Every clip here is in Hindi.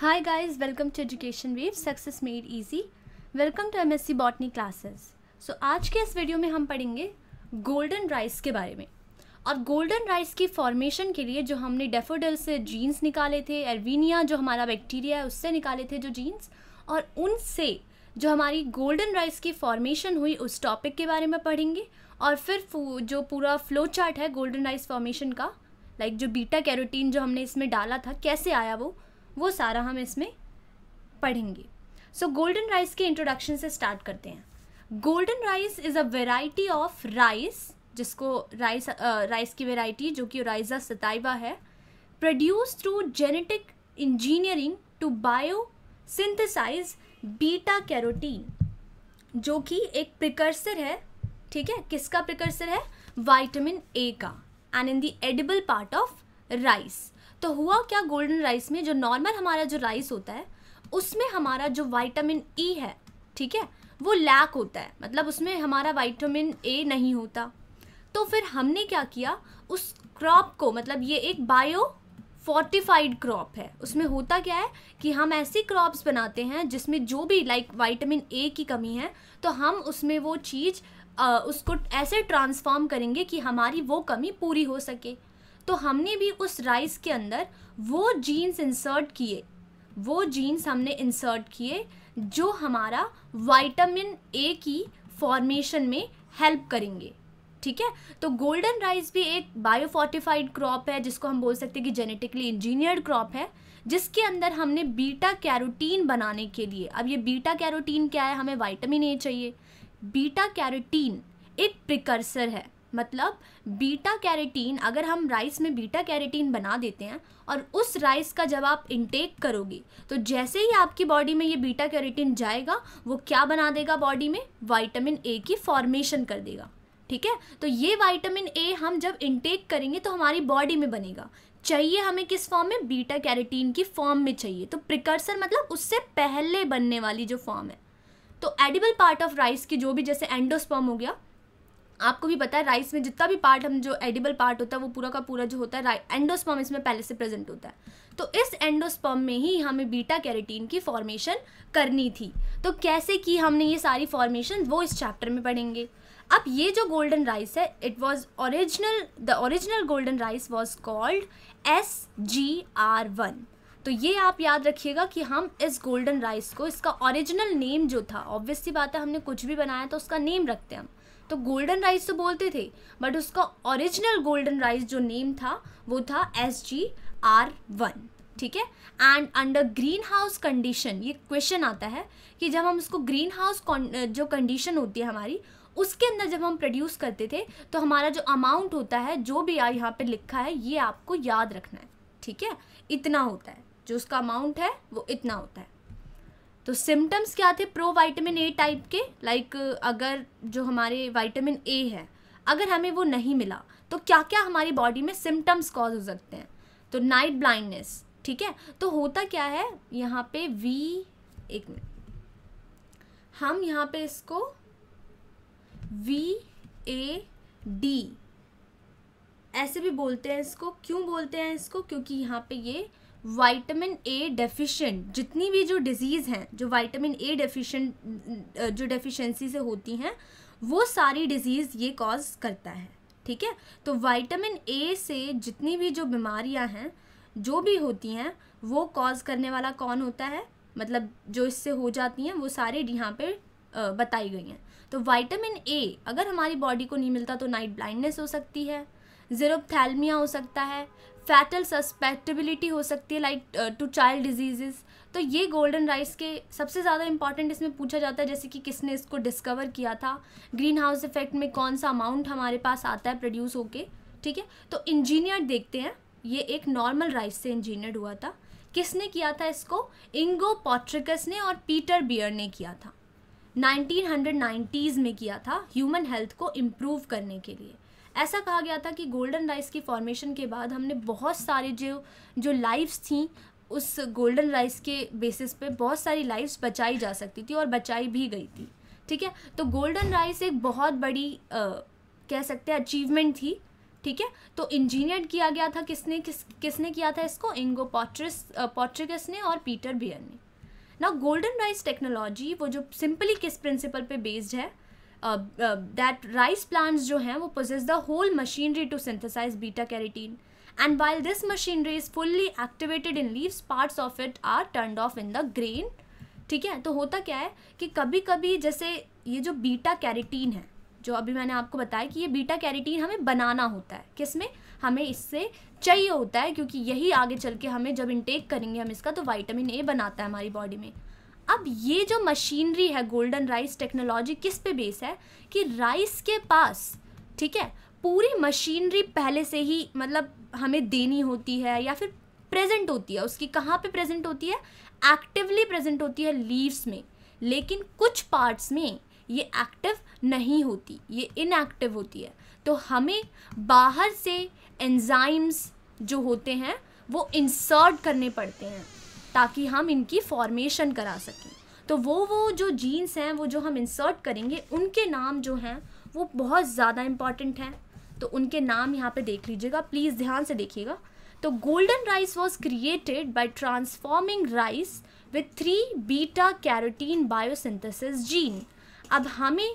Hi guys, welcome to Education Wave Success Made Easy. Welcome to MSc Botany classes. So आज के इस वीडियो में हम पढ़ेंगे गोल्डन राइस के बारे में और गोल्डन राइस की फॉर्मेशन के लिए जो हमने डेफोडल से जीन्स निकाले थे एरवीनिया जो हमारा बैक्टीरिया है उससे निकाले थे जो जीन्स और उनसे जो हमारी गोल्डन राइस की फॉर्मेशन हुई उस टॉपिक के बारे में पढ़ेंगे और फिर जो पूरा फ्लो चार्ट है गोल्डन राइस फॉर्मेशन का लाइक like जो बीटा कैरोटीन जो हमने इसमें डाला था कैसे आया वो वो सारा हम इसमें पढ़ेंगे सो गोल्डन राइस के इंट्रोडक्शन से स्टार्ट करते हैं golden rice is a variety of rice जिसको राइस राइस की वेराइटी जो कि राइजा सताइवा है produce through genetic engineering to biosynthesize beta carotene जो कि एक प्रिकर्सर है ठीक है किसका प्रिकर्सर है वाइटामिन ए का and in the edible part of rice तो हुआ क्या गोल्डन राइस में जो नॉर्मल हमारा जो राइस होता है उसमें हमारा जो वाइटामिन ई e है ठीक है वो लैक होता है मतलब उसमें हमारा वाइटामिन ए नहीं होता तो फिर हमने क्या किया उस क्रॉप को मतलब ये एक बायो फोर्टिफाइड क्रॉप है उसमें होता क्या है कि हम ऐसी क्रॉप्स बनाते हैं जिसमें जो भी लाइक वाइटामिन ए की कमी है तो हम उसमें वो चीज़ आ, उसको ऐसे ट्रांसफॉर्म करेंगे कि हमारी वो कमी पूरी हो सके तो हमने भी उस राइस के अंदर वो जीन्स इंसर्ट किए वो जीन्स हमने इंसर्ट किए जो हमारा वाइटामिन ए की फॉर्मेशन में हेल्प करेंगे ठीक है तो गोल्डन राइस भी एक बायोफोर्टिफाइड क्रॉप है जिसको हम बोल सकते हैं कि जेनेटिकली इंजीनियर्ड क्रॉप है जिसके अंदर हमने बीटा कैरोटीन बनाने के लिए अब ये बीटा कैरोटीन क्या है हमें वाइटामिन ए चाहिए बीटा कैरोटीन एक प्रिकर्सर है मतलब बीटा कैरेटीन अगर हम राइस में बीटा कैरेटीन बना देते हैं और उस राइस का जब आप इंटेक करोगे तो जैसे ही आपकी बॉडी में ये बीटा कैरेटीन जाएगा वो क्या बना देगा बॉडी में वाइटामिन ए की फॉर्मेशन कर देगा ठीक है तो ये वाइटामिन ए हम जब इंटेक करेंगे तो हमारी बॉडी में बनेगा चाहिए हमें किस फॉर्म में बीटा कैरेटीन की फॉर्म में चाहिए तो प्रिकर्सर मतलब उससे पहले बनने वाली जो फॉर्म है तो एडिबल पार्ट ऑफ राइस की जो भी जैसे एंडोस्पर्म हो गया आपको भी पता है राइस में जितना भी पार्ट हम जो एडिबल पार्ट होता है वो पूरा का पूरा जो होता है एंडोस्पर्म इसमें पहले से प्रेजेंट होता है तो इस एंडोस्पर्म में ही हमें बीटा कैरेटीन की फॉर्मेशन करनी थी तो कैसे की हमने ये सारी फॉर्मेशन वो इस चैप्टर में पढ़ेंगे अब ये जो गोल्डन राइस है it was original the original golden rice was called S G R one तो ये आप याद रखिएगा कि हम इस गोल्डन राइस को इसका ओरिजिनल नेम जो था ऑब्वियसली बात है हमने कुछ भी बनाया तो उसका नेम रखते हैं हम तो गोल्डन राइस तो बोलते थे बट उसका ओरिजिनल गोल्डन राइस जो नेम था वो था एस जी आर वन ठीक है and under greenhouse condition ये क्वेश्चन आता है कि जब हम उसको ग्रीन हाउस जो कंडीशन होती है हमारी उसके अंदर जब हम प्रोड्यूस करते थे तो हमारा जो अमाउंट होता है जो भी यहाँ पे लिखा है ये आपको याद रखना है ठीक है इतना होता है जो उसका अमाउंट है वो इतना होता है तो सिम्टम्स क्या थे प्रो वाइटामिन ए टाइप के लाइक अगर जो हमारे वाइटामिन ए है अगर हमें वो नहीं मिला तो क्या क्या हमारी बॉडी में सिम्टम्स कॉज हो सकते हैं तो नाइट ब्लाइंडनेस ठीक है तो होता क्या है यहाँ पे वी एक मिनट हम यहाँ पे इसको वी ए डी ऐसे भी बोलते हैं इसको क्यों बोलते हैं इसको क्योंकि यहाँ पे ये वाइटामिन ए डेफिशिएंट जितनी भी जो डिजीज़ हैं जो वाइटामिन ए डेफिशिएंट जो डेफिशिएंसी से होती हैं वो सारी डिजीज़ ये कॉज करता है ठीक है तो वाइटामिन ए से जितनी भी जो बीमारियां हैं जो भी होती हैं वो कॉज करने वाला कौन होता है मतलब जो इससे हो जाती हैं वो सारे यहाँ पे बताई गई हैं तो वाइटामिन ए अगर हमारी बॉडी को नहीं मिलता तो नाइट ब्लाइंडनेस हो सकती है जीरोपथैलमिया हो सकता है फैटल सस्पेक्टेबिलिटी हो सकती है लाइक टू चाइल्ड डिजीजेस तो ये गोल्डन राइस के सबसे ज़्यादा इंपॉर्टेंट इसमें पूछा जाता है जैसे कि किसने इसको डिस्कवर किया था ग्रीन हाउस इफेक्ट में कौन सा अमाउंट हमारे पास आता है प्रोड्यूस होके ठीक है तो इंजीनियर देखते हैं ये एक नॉर्मल राइस से इंजीनियर हुआ था किसने किया था इसको इंगो पॉट्रिकस ने और पीटर बियर ने किया था 1990s में किया था ह्यूमन हेल्थ को इम्प्रूव करने के लिए ऐसा कहा गया था कि गोल्डन राइस की फॉर्मेशन के बाद हमने बहुत सारे जो जो लाइफ्स थी उस गोल्डन राइस के बेसिस पे बहुत सारी लाइफ्स बचाई जा सकती थी और बचाई भी गई थी ठीक है तो गोल्डन राइस एक बहुत बड़ी आ, कह सकते हैं अचीवमेंट थी ठीक है तो इंजीनियर किया गया था किसने किस किसने किया था इसको इंगो पॉट्रिस पॉट्रिकस ने और पीटर बियर ने ना गोल्डन राइस टेक्नोलॉजी वो जो सिंपली किस प्रिंसिपल पे बेस्ड है दैट राइस प्लांट्स जो हैं वो possess the whole machinery to synthesize beta carotene and while this machinery is fully activated in leaves parts of it are turn off in the grain ठीक है तो होता क्या है कि कभी कभी जैसे ये जो बीटा कैरेटीन है जो अभी मैंने आपको बताया कि ये बीटा कैरेटीन हमें बनाना होता है किस में हमें इससे चाहिए होता है क्योंकि यही आगे चल के हमें जब इंटेक करेंगे हम इसका तो विटामिन ए बनाता है हमारी बॉडी में अब ये जो मशीनरी है गोल्डन राइस टेक्नोलॉजी किस पे बेस है कि राइस के पास ठीक है पूरी मशीनरी पहले से ही मतलब हमें देनी होती है या फिर प्रेजेंट होती है उसकी कहाँ पे प्रेजेंट होती है एक्टिवली प्रेजेंट होती है लीव्स में लेकिन कुछ पार्ट्स में ये एक्टिव नहीं होती ये इनएक्टिव होती है तो हमें बाहर से एंजाइम्स जो होते हैं वो इंसर्ट करने पड़ते हैं ताकि हम इनकी फॉर्मेशन करा सकें तो वो वो जो जीन्स हैं वो जो हम इंसर्ट करेंगे उनके नाम जो हैं वो बहुत ज़्यादा इम्पॉर्टेंट हैं तो उनके नाम यहाँ पे देख लीजिएगा प्लीज़ ध्यान से देखिएगा तो golden rice was created by transforming rice with three beta carotene biosynthesis gene अब हमें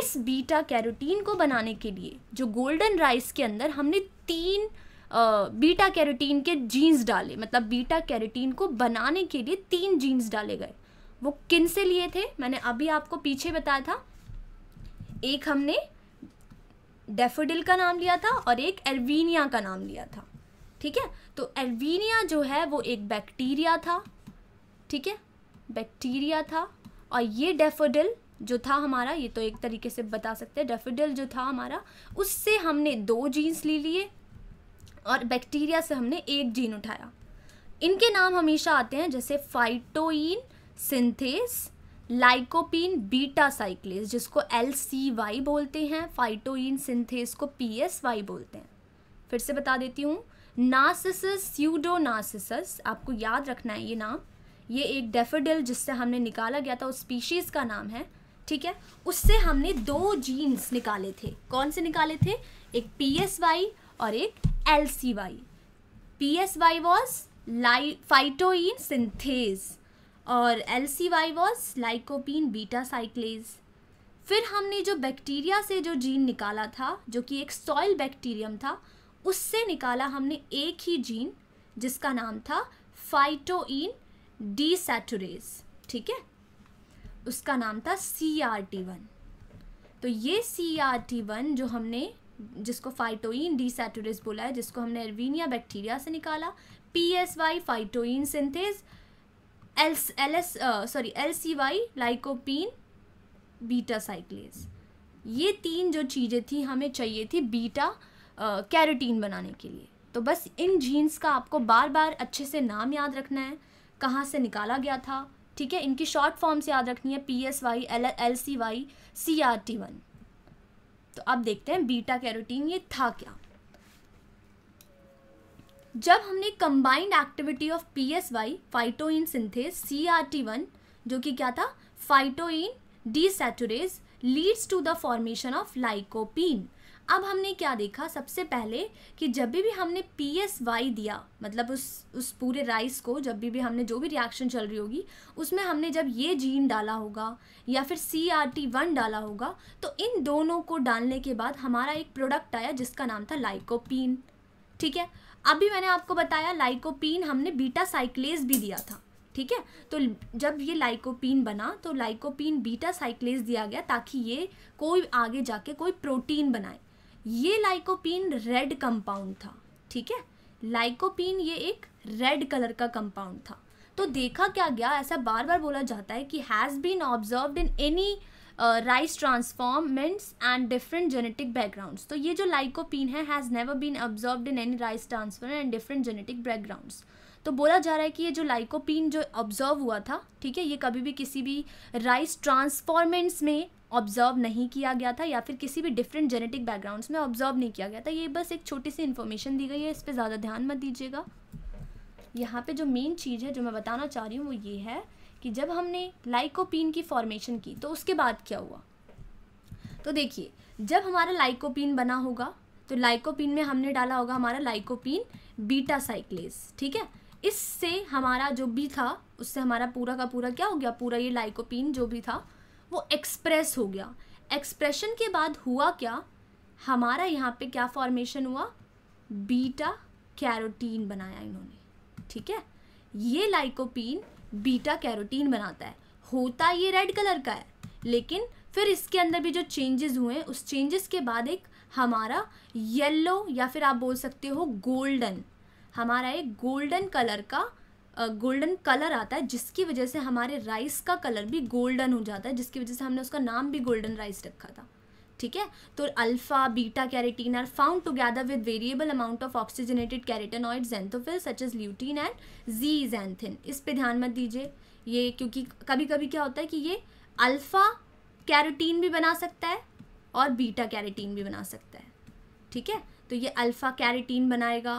इस बीटा कैरोटीन को बनाने के लिए जो गोल्डन राइस के अंदर हमने तीन बीटा कैरोटीन के जीन्स डाले मतलब बीटा कैरोटीन को बनाने के लिए तीन जीन्स डाले गए वो किन से लिए थे मैंने अभी आपको पीछे बताया था एक हमने डेफोडिल का नाम लिया था और एक एल्विनिया का नाम लिया था ठीक है तो एल्विनिया जो है वो एक बैक्टीरिया था ठीक है बैक्टीरिया था और ये डेफोडिल जो था हमारा ये तो एक तरीके से बता सकते हैं डेफोडिल जो था हमारा उससे हमने दो जीन्स ले लिए और बैक्टीरिया से हमने एक जीन उठाया इनके नाम हमेशा आते हैं जैसे phytoene synthase lycopene beta cyclase जिसको एल सी वाई बोलते हैं फाइटोइन सिंथेस को पी एस वाई बोलते हैं फिर से बता देती हूँ नासिसस स्यूडोनासिसस आपको याद रखना है ये नाम ये एक डेफोडिल जिससे हमने निकाला गया था उस स्पीशीज़ का नाम है ठीक है उससे हमने दो जीन्स निकाले थे कौन से निकाले थे एक पी एस वाई और एक L C Y P S Y was was phytoene synthase और L Y was lycopene beta cyclase फिर हमने जो बैक्टीरिया से जो जीन निकाला था जो कि एक सॉइल बैक्टीरियम था उससे निकाला हमने एक ही जीन जिसका नाम था फाइटोइन सैटोरेज ठीक है उसका नाम था सी आर टी वन तो ये सी आर टी वन जो हमने जिसको फाइटोइन सैटोरिस बोला है जिसको हमने एरवीनिया बैक्टीरिया से निकाला P S Y phytoene synthase else L S sorry L C Y lycopene beta cyclase ये तीन जो चीज़ें थी हमें चाहिए थी बीटा कैरोटीन uh, बनाने के लिए तो बस इन जीन्स का आपको बार बार अच्छे से नाम याद रखना है कहाँ से निकाला गया था ठीक है इनकी शॉर्ट फॉर्म्स याद रखनी है P S Y L L C Y C R T one तो अब देखते हैं बीटा कैरोटीन ये था क्या जब हमने combined activity of P S Y phytoene synthase C R T one जो कि क्या था phytoene desaturase leads to the formation of lycopene अब हमने क्या देखा सबसे पहले कि जब भी भी हमने पी एस वाई दिया मतलब उस उस पूरे राइस को जब भी भी हमने जो भी रिएक्शन चल रही होगी उसमें हमने जब ये जीन डाला होगा या फिर सी आर टी वन डाला होगा तो इन दोनों को डालने के बाद हमारा एक प्रोडक्ट आया जिसका नाम था लाइकोपीन ठीक है अभी मैंने आपको बताया लाइकोपीन हमने बीटा साइक्लेज भी दिया था ठीक है तो जब ये लाइकोपीन बना तो लाइकोपीन बीटा साइक्लेज दिया गया ताकि ये कोई आगे जाके कोई प्रोटीन बनाए ये लाइकोपीन रेड कंपाउंड था ठीक है लाइकोपीन ये एक रेड कलर का कंपाउंड था तो देखा क्या गया ऐसा बार बार बोला जाता है कि has been observe in any rice transformants and different genetic backgrounds तो ये जो लाइकोपीन है has never been observe in any rice transform and different genetic backgrounds तो बोला जा रहा है कि ये जो लाइकोपीन जो ऑब्जर्व हुआ था ठीक है ये कभी भी किसी भी राइस ट्रांसफॉर्मेंट्स में ऑब्जर्व नहीं किया गया था या फिर किसी भी डिफरेंट जेनेटिक बैकग्राउंड्स में ऑब्जर्व नहीं किया गया था ये बस एक छोटी सी इन्फॉर्मेशन दी गई है इस पर ज़्यादा ध्यान मत दीजिएगा यहाँ पे जो मेन चीज़ है जो मैं बताना चाह रही हूँ वो ये है कि जब हमने लाइकोपीन की फॉर्मेशन की तो उसके बाद क्या हुआ तो देखिए जब हमारा लाइकोपीन बना होगा तो लाइकोपीन में हमने डाला होगा हमारा लाइकोपीन बीटा साइक्लेस ठीक है इससे हमारा जो भी था उससे हमारा पूरा का पूरा क्या हो गया पूरा ये लाइकोपिन जो भी था वो एक्सप्रेस हो गया एक्सप्रेशन के बाद हुआ क्या हमारा यहाँ पे क्या फॉर्मेशन हुआ बीटा कैरोटीन बनाया इन्होंने ठीक है ये लाइकोपिन बीटा कैरोटीन बनाता है होता ये रेड कलर का है लेकिन फिर इसके अंदर भी जो चेंजेस हुए उस चेंजेस के बाद एक हमारा येलो या फिर आप बोल सकते हो गोल्डन हमारा एक गोल्डन कलर का गोल्डन कलर आता है जिसकी वजह से हमारे राइस का कलर भी गोल्डन हो जाता है जिसकी वजह से हमने उसका नाम भी गोल्डन राइस रखा था ठीक है तो alpha beta carotene are found together with variable amount of oxygenated carotenoid xanthophyll such as lutein and zeaxanthin इस पे ध्यान मत दीजिए ये क्योंकि कभी कभी क्या होता है कि ये अल्फा कैरोटीन भी बना सकता है और बीटा कैरेटीन भी बना सकता है ठीक है तो ये अल्फ़ा कैरेटीन बनाएगा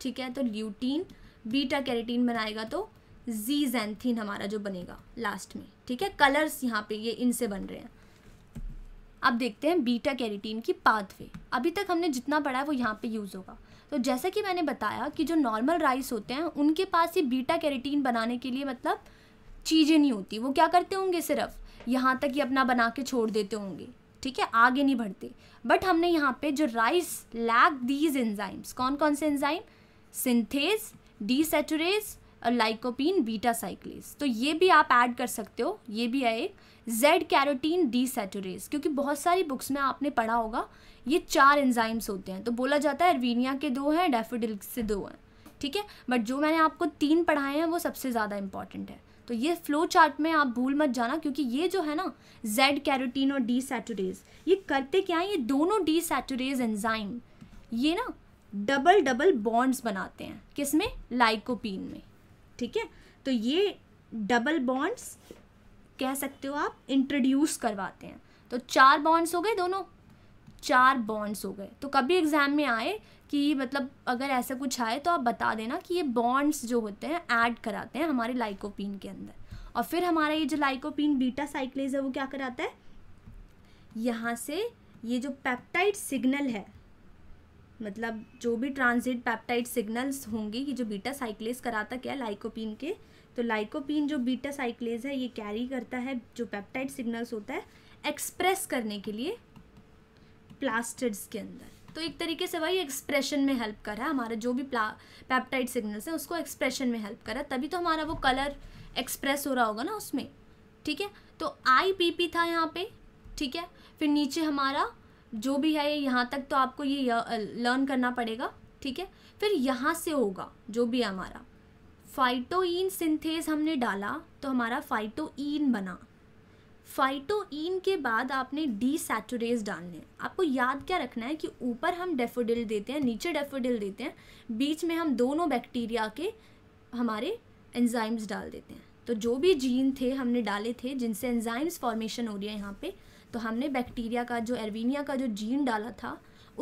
ठीक है तो ल्यूटीन बीटा कैरेटीन बनाएगा तो जी जैनथीन हमारा जो बनेगा लास्ट में ठीक है कलर्स यहाँ पे ये इनसे बन रहे हैं अब देखते हैं बीटा कैरेटीन की पाथवे अभी तक हमने जितना पढ़ा है वो यहाँ पे यूज़ होगा तो जैसा कि मैंने बताया कि जो नॉर्मल राइस होते हैं उनके पास ये बीटा कैरेटीन बनाने के लिए मतलब चीज़ें नहीं होती वो क्या करते होंगे सिर्फ यहाँ तक ही अपना बना के छोड़ देते होंगे ठीक है आगे नहीं बढ़ते बट हमने यहाँ पे जो राइस लैक दीज एंजाइम्स कौन कौन से एंजाइम सिंथेज डीसेचुरेज और लाइकोपिन बीटा साइक्लेज तो ये भी आप ऐड कर सकते हो ये भी है एक जेड कैरोटीन डीसेचुरेज क्योंकि बहुत सारी बुक्स में आपने पढ़ा होगा ये चार एंजाइम्स होते हैं तो बोला जाता है एरवीनिया के दो हैं डेफिडिल से दो हैं ठीक है बट जो मैंने आपको तीन पढ़ाए हैं वो सबसे ज़्यादा इंपॉर्टेंट है तो ये फ्लो चार्ट में आप भूल मत जाना क्योंकि ये जो है ना जेड कैरोटीन और डी सैटुरेज ये करते क्या है ये दोनों डी सैटुरेज एंजाइम ये ना डबल डबल बॉन्ड्स बनाते हैं किस में लाइकोपीन में ठीक है तो ये डबल बॉन्ड्स कह सकते हो आप इंट्रोड्यूस करवाते हैं तो चार बॉन्ड्स हो गए दोनों चार बॉन्ड्स हो गए तो कभी एग्ज़ाम में आए कि मतलब अगर ऐसा कुछ आए तो आप बता देना कि ये बॉन्ड्स जो होते हैं ऐड कराते हैं हमारे लाइकोपीन के अंदर और फिर हमारा ये जो लाइकोपीन बीटा साइक्लेज है वो क्या कराता है यहाँ से ये जो पेप्टाइड सिग्नल है मतलब जो भी ट्रांजिट पैप्टाइड सिग्नल्स होंगे ये जो बीटा साइक्लेज कराता क्या लाइकोपिन के तो लाइकोपिन जो बीटा साइक्लेज है ये कैरी करता है जो पैप्टाइड सिग्नल्स होता है एक्सप्रेस करने के लिए प्लास्टिड्स के अंदर तो एक तरीके से वही एक्सप्रेशन में हेल्प करा हमारा जो भी पैप्टाइड सिग्नल्स हैं उसको एक्सप्रेशन में हेल्प करा तभी तो हमारा वो कलर एक्सप्रेस हो रहा होगा ना उसमें ठीक है तो आई पी पी था यहाँ पे ठीक है फिर नीचे हमारा जो भी है यहाँ तक तो आपको ये लर्न करना पड़ेगा ठीक है फिर यहाँ से होगा जो भी है हमारा फाइटोइन सिंथेस हमने डाला तो हमारा फाइटोइन बना फाइटोइन के बाद आपने डी सैचुरेज डालने आपको याद क्या रखना है कि ऊपर हम डेफोडिल देते हैं नीचे डेफोडिल देते हैं बीच में हम दोनों बैक्टीरिया के हमारे एंजाइम्स डाल देते हैं तो जो भी जीन थे हमने डाले थे जिनसे एंजाइम्स फॉर्मेशन हो रही है यहाँ पर तो हमने बैक्टीरिया का जो एरवीनिया का जो जीन डाला था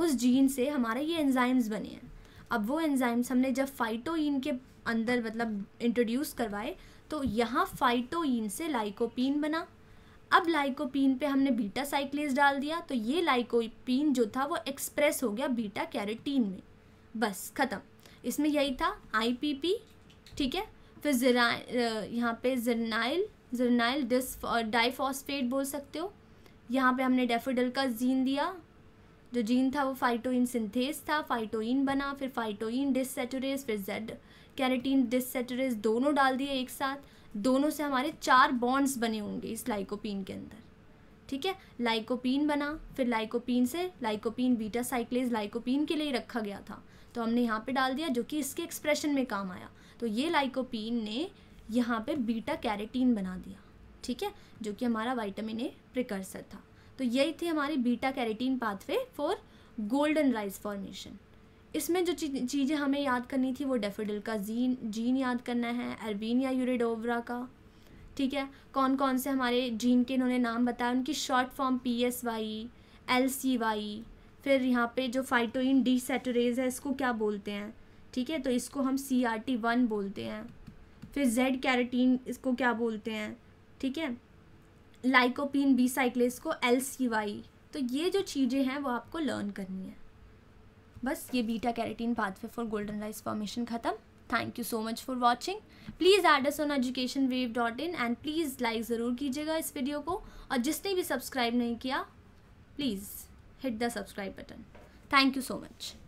उस जीन से हमारे ये एंजाइम्स बने हैं अब वो एंजाइम्स हमने जब फाइटोइन के अंदर मतलब इंट्रोड्यूस करवाए तो यहाँ फाइटोइन से लाइकोपीन बना अब लाइकोपीन पे हमने बीटा साइक्लेज डाल दिया तो ये लाइकोपीन जो था वो एक्सप्रेस हो गया बीटा कैरेटीन में बस ख़त्म इसमें यही था आईपीपी ठीक है फिर जरा यहाँ पे जरनाइल जरनाइल डिस डाइफॉस्फेट बोल सकते हो यहाँ पे हमने डेफोडल का जीन दिया जो जीन था वो फाइटोइन सिंथेस था फाइटोइन बना फिर फाइटोइन डिससेटोरेज फिर जेड कैरेटीन डिससेटोरेस दोनों डाल दिए एक साथ दोनों से हमारे चार बॉन्ड्स बने होंगे इस लाइकोपीन के अंदर ठीक है लाइकोपीन बना फिर लाइकोपीन से लाइकोपीन बीटा साइक्लेज लाइकोपीन के लिए रखा गया था तो हमने यहाँ पे डाल दिया जो कि इसके एक्सप्रेशन में काम आया तो ये लाइकोपीन ने यहाँ पे बीटा कैरेटीन बना दिया ठीक है जो कि हमारा वाइटामिन ए प्रिकर्सर था तो यही थे हमारे beta carotene pathway for golden rice formation इसमें जो चीज़ें हमें याद करनी थी वो डेफोडिल का जीन जीन याद करना है अरबीन या यूरेडोवरा का ठीक है कौन कौन से हमारे जीन के इन्होंने नाम बताया उनकी short form P S Y L C Y फिर यहाँ पे जो फाइटोइन डी सेटोरेज है इसको क्या बोलते हैं ठीक है तो इसको हम सी आर टी वन बोलते हैं फिर जेड कैरेटीन इसको क्या बोलते हैं ठीक है लाइकोपिन बी साइक्लेस को एल सी वाई तो ये जो चीज़ें हैं वो आपको लर्न करनी है बस ये beta carotene pathway for golden rice formation ख़त्म thank you so much for watching please add us on education wave dot in and please like ज़रूर कीजिएगा इस वीडियो को और जिसने भी सब्सक्राइब नहीं किया please hit the subscribe button thank you so much